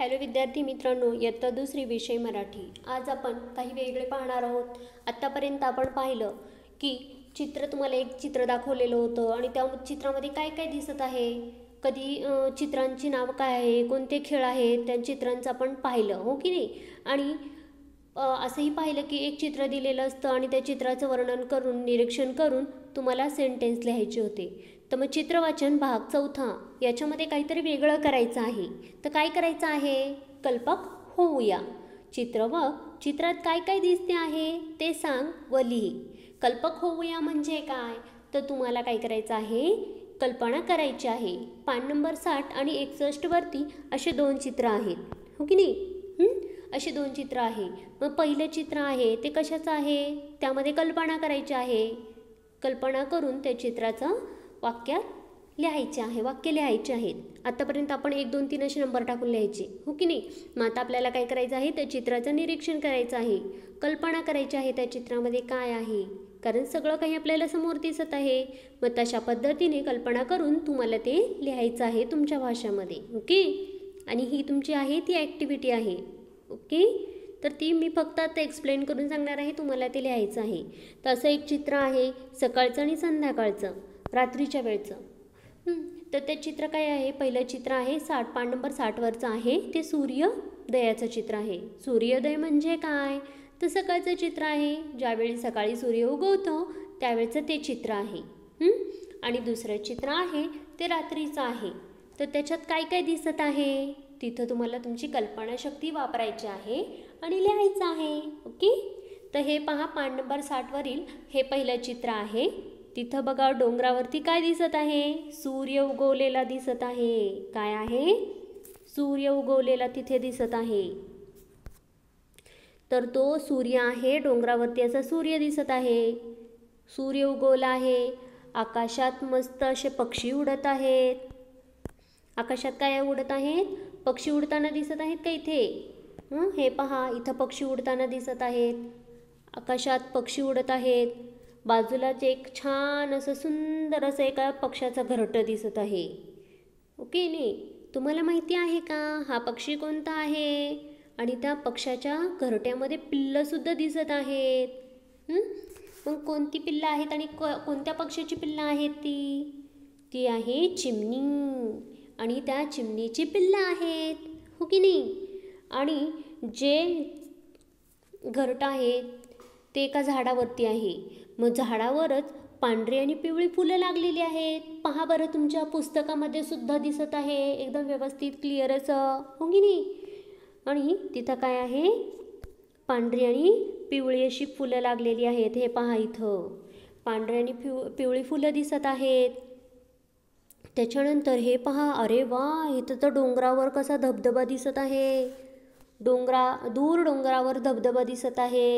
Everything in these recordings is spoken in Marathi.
हॅलो विद्यार्थी मित्रांनो इयत्ता दुसरी विषय मराठी आज आपण काही वेगळे पाहणार आहोत आत्तापर्यंत आपण पाहिलं की चित्र तुम्हाला एक चित्र दाखवलेलं होतं आणि त्या चित्रामध्ये काय काय दिसत आहे कधी चित्रांची नावं काय आहे कोणते खेळ आहेत त्या चित्रांचं आपण पाहिलं हो की नाही आणि असंही पाहिलं की एक चित्र दिलेलं असतं आणि त्या चित्राचं वर्णन करून निरीक्षण करून तुम्हाला सेंटेन्स लिहायचे होते तर मग चित्रवाचन भाग चौथा याच्यामध्ये काहीतरी वेगळं करायचं आहे तर काय करायचं आहे कल्पक होऊया चित्रवक चित्रात काय काय दिसते आहे ते सांग व लिही कल्पक होऊया म्हणजे काय तर तुम्हाला काय करायचं आहे कल्पना करायची आहे पान नंबर साठ आणि वरती असे दोन चित्र आहेत हो की नाही असे दोन चित्र आहे मग पहिलं चित्र आहे ते कशाचं आहे त्यामध्ये कल्पना करायची आहे कल्पना करून त्या चित्राचं वाक्यात लिहायचे आहे वाक्य लिहायचे आहेत आतापर्यंत आपण एक दोन तीन असे नंबर टाकून लिहायचे हो की नाही मग आता आपल्याला काय करायचं आहे त्या चित्राचं निरीक्षण करायचं आहे कल्पना करायची आहे त्या चित्रामध्ये काय आहे कारण सगळं काही आपल्याला समोर दिसत आहे मग तशा पद्धतीने कल्पना करून तुम्हाला ते लिहायचं आहे तुमच्या भाषामध्ये ओके हो आणि ही तुमची आहे ती ॲक्टिव्हिटी आहे ओके तर ती मी फक्त आता एक्सप्लेन करून सांगणार आहे तुम्हाला ते लिहायचं आहे तर असं एक चित्र आहे सकाळचं आणि संध्याकाळचं रात्रीच्या वेळचं तर ते चित्र काय आहे पहिलं चित्र आहे साठ पान नंबर साठवरचं आहे ते सूर्योदयाचं चित्र आहे सूर्योदय म्हणजे काय तर सकाळचं चित्र आहे ज्यावेळी सकाळी सूर्य उगवतो त्यावेळचं ते चित्र आहे आणि दुसरं चित्र आहे ते रात्रीचं आहे तर त्याच्यात काय काय दिसत आहे तिथं तुम्हाला तुमची कल्पनाशक्ती वापरायची आहे आणि लिहायचं आहे ओके तर हे पहा पान नंबर साठवरील हे पहिलं चित्र आहे तिथं बघा डोंगरावरती काय दिसत आहे सूर्य उगवलेला दिसत आहे काय आहे सूर्य उगवलेला तिथे दिसत आहे तर तो सूर्य आहे डोंगरावरती असा सूर्य दिसत आहे सूर्य उगवला आहे आकाशात मस्त असे पक्षी उडत आहेत आकाशात काय उडत आहेत पक्षी उडताना दिसत आहेत का इथे हे पहा इथं पक्षी उडताना दिसत आहेत आकाशात पक्षी उडत आहेत बाजूलाच एक छान असं सुंदर असं एका पक्ष्याचं घरट दिसत आहे ओके नी तुम्हाला माहिती आहे का हा पक्षी कोणता आहे आणि त्या पक्षाच्या घरट्यामध्ये पिल्लंसुद्धा दिसत आहेत मग कोणती पिल्लं आहेत आणि क कोणत्या पक्षाची पिल्लं आहेत ती ती आहे चिमणी आणि त्या चिमणीची पिल्लं आहेत हो की नाही आणि जे घरट आहे ते एका झाडावरती आहे मग झाडावरच पांढरी आणि पिवळी फुलं लागलेली आहेत पहा बरं तुमच्या पुस्तकामध्ये सुद्धा दिसत आहे एकदम व्यवस्थित क्लिअर असं हो नाही आणि तिथं काय आहे पांढरी आणि पिवळी अशी फुलं लागलेली आहेत हे पहा इथं पांढरी आणि पिव पिवळी फुलं दिसत आहेत त्याच्यानंतर हे पहा अरे वा इथं तर डोंगरावर कसा धबधबा दिसत आहे डोंगरा दूर डोंगरावर धबधबा दिसत आहे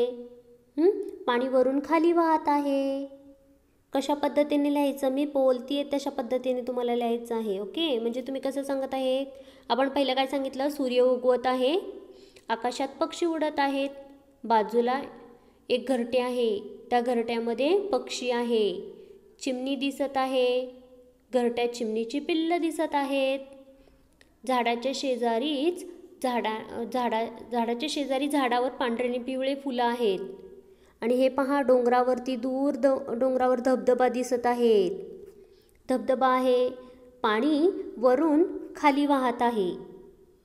पाणी वरून खाली वाहत आहे कशा पद्धतीने लिहायचं मी बोलती आहे तशा पद्धतीने तुम्हाला लिहायचं आहे ओके म्हणजे तुम्ही कसं सांगत आहे आपण पहिलं काय सांगितलं सूर्य उगवत आहे आकाशात पक्षी उडत आहेत बाजूला एक घरटे आहे त्या घरट्यामध्ये पक्षी आहे चिमणी दिसत आहे घरट्या चिमणीची पिल्लं दिसत आहेत झाडाच्या शेजारीच झाडा झाडा झाडाच्या शेजारी झाडावर पांढरे पिवळे फुलं आहेत आणि हे पहा डोंगरावरती दूर द डोंगरावर धबधबा दिसत आहेत धबधबा आहे पाणी वरून खाली वाहत आहे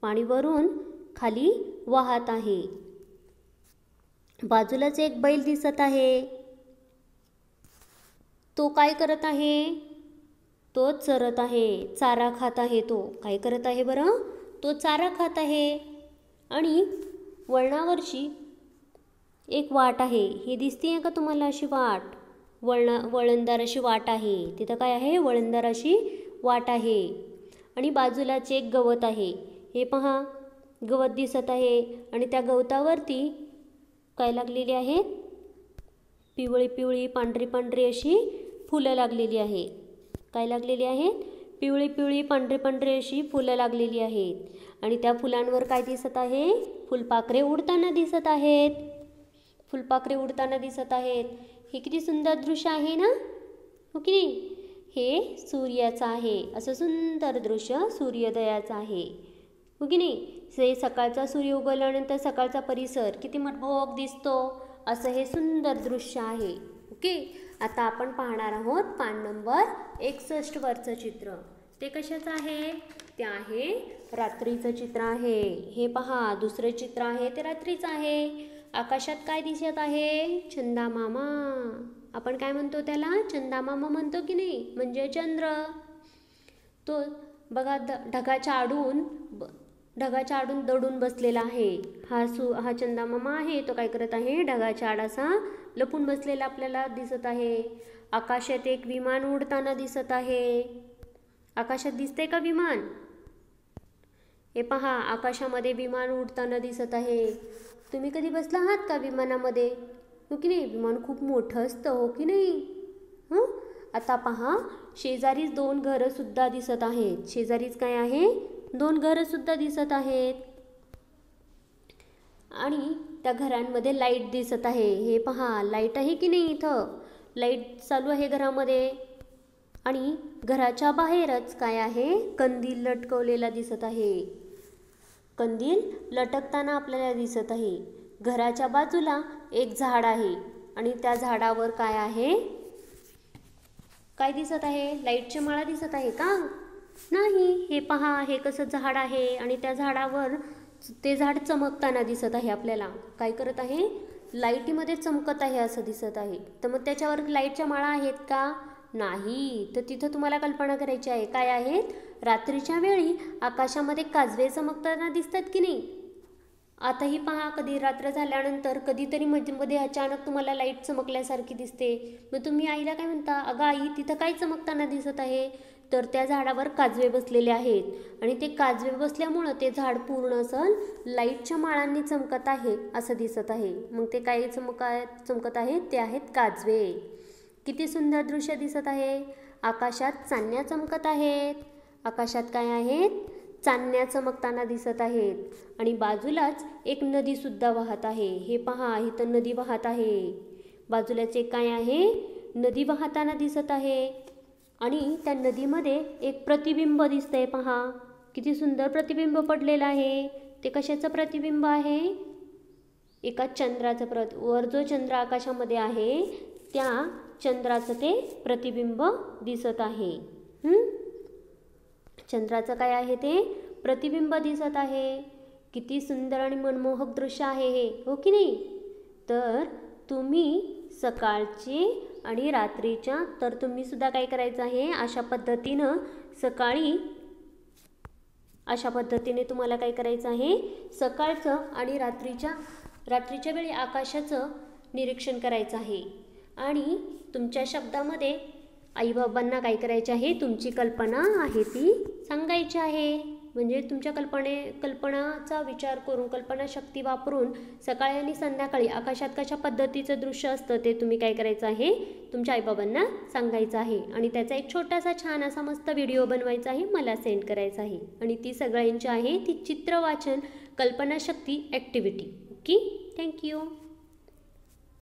पाणी वरून खाली वाहत आहे बाजूलाच एक बैल दिसत आहे तो काय करत आहे तो चरत आहे चारा खात आहे तो काय करत आहे बरं तो चारा खात आहे आणि वळणावरची एक वाट आहे ही दिसते आहे का तुम्हाला अशी वाट वळण वळणदार अशी वाट आहे तिथं काय आहे वळणदार अशी वाट आहे आणि बाजूलाच एक गवत आहे हे पहा गवत दिसत आहे आणि त्या गवतावरती काय लागलेली आहेत पिवळी पिवळी पांढरी पांढरी अशी फुलं लागलेली आहे काय लागलेली आहेत पिवळी पिवळी पांढरी पांढरी अशी फुलं लागलेली आहेत आणि त्या फुलांवर काय दिसत आहे फुलपाखरे उडताना दिसत आहेत फुलपाखरे उडताना दिसत आहेत हे किती सुंदर दृश्य आहे ना हो की नाही हे सूर्याचं आहे असं सुंदर दृश्य सूर्योदयाचं आहे हो की नाही हे सकाळचा सूर्य उगवल्यानंतर सकाळचा परिसर किती मनमोहक दिसतो असं हे सुंदर दृश्य आहे ओके आता आपण पाहणार आहोत पान नंबर वरचं चित्र ते कशाचं आहे ते आहे रात्रीचं चित्र आहे हे पहा दुसरं चित्र आहे ते रात्रीचं आहे आकाशात काय दिसत आहे चंदा मामा आपण काय म्हणतो त्याला चंदा मामा म्हणतो की नाही म्हणजे चंद्र तो बघा ढगाच्या आडून ढगाच्या आडून दडून बसलेला आहे हा सु हा मामा आहे तो काय करत आहे ढगाच्या आडासा लपून बसलेला आपल्याला दिसत आहे आकाशात एक विमान उडताना दिसत आहे आकाशात दिसते का विमान हे पहा आकाशामध्ये विमान उडताना दिसत आहे तुम्ही कधी बसला आहात का विमानामध्ये हो की नाही विमान खूप मोठं असतं हो की नाही हं आता पहा शेजारीच दोन घरंसुद्धा दिसत आहेत शेजारीच काय आहे दोन घरंसुद्धा दिसत आहेत आणि त्या घरांमध्ये लाईट दिसत आहे हे पहा लाईट आहे की नाही इथं लाईट चालू आहे घरामध्ये आणि घराच्या बाहेरच काय आहे कंदील लटकवलेला दिसत आहे कंदील लटकताना आपल्याला दिसत आहे घराच्या बाजूला एक झाड आहे आणि त्या झाडावर काय आहे काय दिसत आहे लाईटच्या माळा दिसत आहे का नाही हे पहा हे कसं झाड आहे आणि त्या झाडावर ते झाड चमकताना दिसत आहे आपल्याला काय करत आहे लाईटीमध्ये चमकत आहे असं दिसत आहे तर मग त्याच्यावर लाईटच्या माळा आहेत का नाही तर तिथं तुम्हाला कल्पना करायची आहे काय आहेत रात्रीच्या वेळी आकाशामध्ये काजवे चमकताना दिसतात की नाही आताही पहा कधी रात्र झाल्यानंतर कधीतरी मध्ये मध्ये अचानक तुम्हाला लाईट चमकल्यासारखी दिसते मग तुम्ही आईला काय म्हणता अगं आई तिथं काय चमकताना दिसत आहे तर त्या झाडावर काजवे बसलेले आहेत आणि ते काजवे बसल्यामुळं ते झाड पूर्ण असं लाईटच्या माळांनी चमकत आहे असं दिसत आहे मग ते काय चमक चमकत आहेत ते आहेत काजवे किती सुंदर दृश्य दिसत आहे आकाशात चांदण्या चमकत आहेत आकाशात काय आहेत चांदण्या चमकताना दिसत आहेत आणि बाजूलाच एक नदी सुद्धा वाहत आहे हे पहा इथं तर नदी वाहत आहे बाजूलाच एक काय आहे नदी वाहताना दिसत आहे आणि त्या नदीमध्ये एक प्रतिबिंब दिसतंय पहा किती सुंदर प्रतिबिंब पडलेलं आहे ते कशाचं प्रतिबिंब आहे एका चंद्राचं प्रत वर जो चंद्र आकाशामध्ये आहे त्या चंद्राचं ते प्रतिबिंब दिसत आहे चंद्राचं काय आहे ते प्रतिबिंब दिसत आहे किती सुंदर आणि मनमोहक दृश्य आहे हे हो की नाही तर तुम्ही सकाळचे आणि रात्रीच्या तर तुम्ही सुद्धा काय करायचं आहे अशा पद्धतीनं सकाळी अशा पद्धतीने तुम्हाला काय करायचं आहे सकाळचं आणि रात्रीच्या रात्रीच्या वेळी आकाशाचं निरीक्षण करायचं आहे आणि तुमच्या शब्दामध्ये आईबाबांना काय करायचे आहे तुमची कल्पना आहे ती सांगायची आहे म्हणजे तुमच्या कल्पने कल्पनाचा विचार करून कल्पनाशक्ती वापरून सकाळी आणि संध्याकाळी आकाशात कशा पद्धतीचं दृश्य असतं ते तुम्ही काय करायचं आहे तुमच्या आईबाबांना सांगायचं आहे आणि त्याचा एक छोटासा छान असा मस्त व्हिडिओ बनवायचा आहे मला सेंड करायचा आहे आणि ती सगळ्यांची आहे ती चित्रवाचन कल्पनाशक्ती ॲक्टिव्हिटी ओके थँक्यू